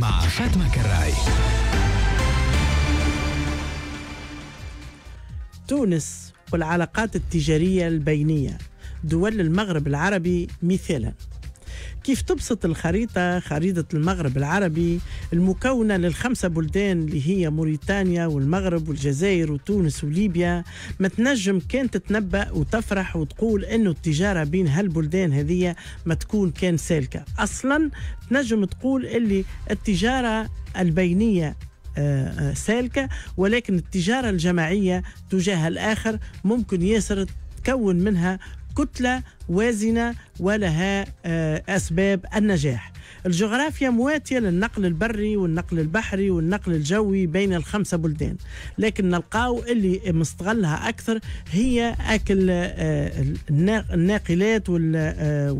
مع فاطمة كراي تونس والعلاقات التجارية البينية دول المغرب العربي مثالا كيف تبسط الخريطة خريطة المغرب العربي المكونة للخمسة بلدان اللي هي موريتانيا والمغرب والجزائر وتونس وليبيا ما تنجم كان تتنبأ وتفرح وتقول أنه التجارة بين هالبلدان هذية ما تكون كان سالكة أصلا تنجم تقول اللي التجارة البينية آه، آه، سالكة ولكن التجارة الجماعية تجاه الآخر ممكن ياسر تكون منها كتلة وازنة ولها آه، أسباب النجاح الجغرافيا مواتية للنقل البري والنقل البحري والنقل الجوي بين الخمسة بلدان لكن نلقاو اللي مستغلها أكثر هي أكل آه، الناقلات آه،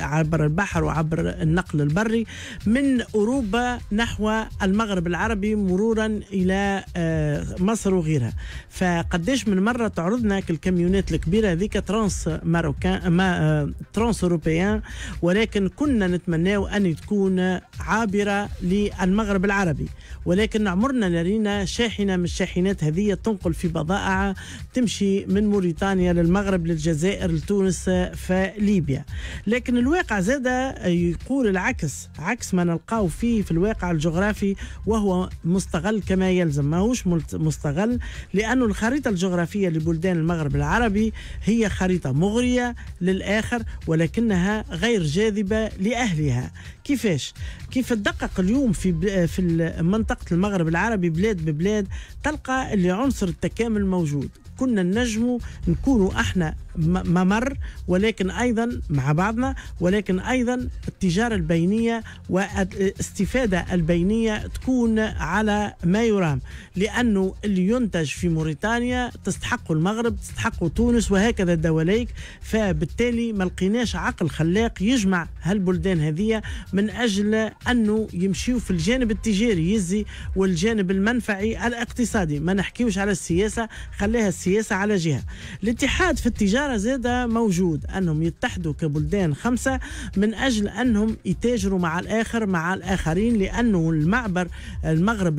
عبر البحر وعبر النقل البري من أوروبا نحو المغرب العربي مرورا إلى آه، مصر وغيرها فقديش من مرة تعرضنا الكاميونات الكبيرة هذيك ترانس ماروكان ما ترانس أوروبيان ولكن كنا نتمناو أن أن يعني تكون عابرة للمغرب العربي ولكن عمرنا لرينا شاحنة من الشاحنات هذه تنقل في بضائع تمشي من موريتانيا للمغرب للجزائر لتونس فليبيا لكن الواقع زاد يقول العكس عكس ما نلقاه فيه في الواقع الجغرافي وهو مستغل كما يلزم ماهوش مستغل لأن الخريطة الجغرافية لبلدان المغرب العربي هي خريطة مغرية للآخر ولكنها غير جاذبة لأهلها كيفاش كيف تدقق اليوم في آه، في منطقه المغرب العربي بلاد ببلاد تلقى اللي عنصر التكامل موجود كنا نجموا نكونوا احنا ممر ولكن ايضا مع بعضنا ولكن ايضا التجاره البينيه والاستفاده البينيه تكون على ما يرام لانه اللي ينتج في موريتانيا تستحق المغرب تستحق تونس وهكذا الدوليك فبالتالي ما لقيناش عقل خلاق يجمع هالبلدان هذه من اجل انه يمشيو في الجانب التجاري يزي والجانب المنفعي الاقتصادي ما نحكيوش على السياسه خليها السياسه على جهه الاتحاد في التجاره الإشارة زادة موجود أنهم يتحدوا كبلدان خمسة من أجل أنهم يتاجروا مع الآخر مع الآخرين لأنه المعبر المغرب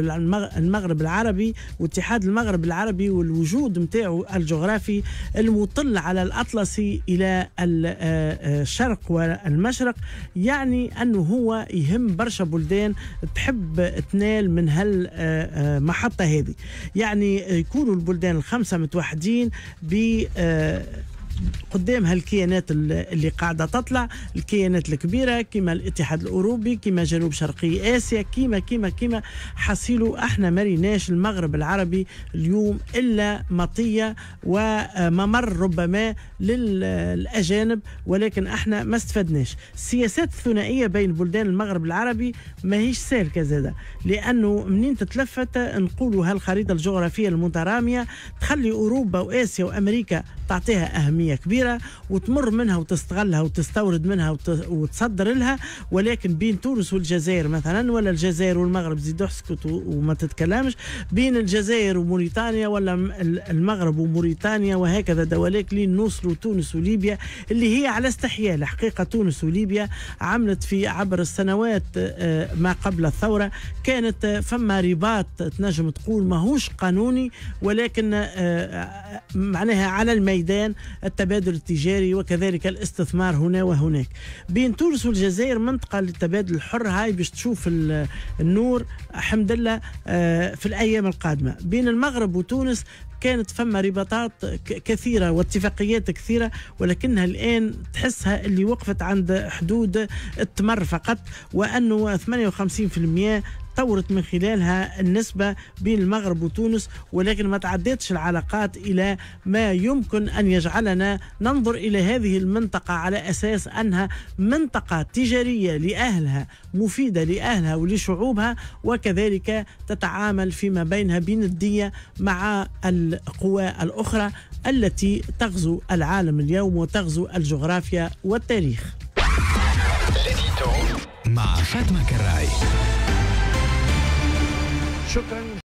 المغرب العربي واتحاد المغرب العربي والوجود نتاعو الجغرافي المطل على الأطلسي إلى آه، آه، الشرق والمشرق يعني أنه هو يهم برشا بلدان تحب تنال من هالمحطة آه، هذه يعني يكونوا البلدان الخمسة متوحدين ب قدام هالكيانات اللي قاعده تطلع الكيانات الكبيره كما الاتحاد الاوروبي كما جنوب شرقي اسيا كما كما كما حصيلوا احنا مريناش المغرب العربي اليوم الا مطيه وممر ربما للاجانب ولكن احنا ما استفدناش السياسات الثنائيه بين بلدان المغرب العربي ماهيش سالكه زاده لانه منين تتلفت نقولوا هالخريطه الجغرافيه المتراميه تخلي اوروبا واسيا وامريكا تعطيها أهمية كبيرة وتمر منها وتستغلها وتستورد منها وتصدر لها ولكن بين تونس والجزائر مثلا ولا الجزائر والمغرب زيدوا اسكت وما تتكلمش بين الجزائر وموريتانيا ولا المغرب وموريتانيا وهكذا دواليك لين نوصلوا تونس وليبيا اللي هي على استحياء الحقيقة تونس وليبيا عملت في عبر السنوات آه، ما قبل الثورة كانت آه، فما رباط تنجم تقول ماهوش قانوني ولكن آه، معناها على الميت ميدان التبادل التجاري وكذلك الاستثمار هنا وهناك بين تونس والجزائر منطقة للتبادل الحر هاي باش تشوف النور الحمد لله آه، في الأيام القادمة بين المغرب وتونس كانت فما رباطات كثيره واتفاقيات كثيره ولكنها الان تحسها اللي وقفت عند حدود التمر فقط وانه 58% طورت من خلالها النسبة بين المغرب وتونس ولكن ما تعدتش العلاقات إلى ما يمكن أن يجعلنا ننظر إلى هذه المنطقة على أساس أنها منطقة تجارية لأهلها مفيدة لأهلها ولشعوبها وكذلك تتعامل فيما بينها بندية مع ال القوى الأخرى التي تغزو العالم اليوم وتغزو الجغرافيا والتاريخ مع فاطمة كراي شكرا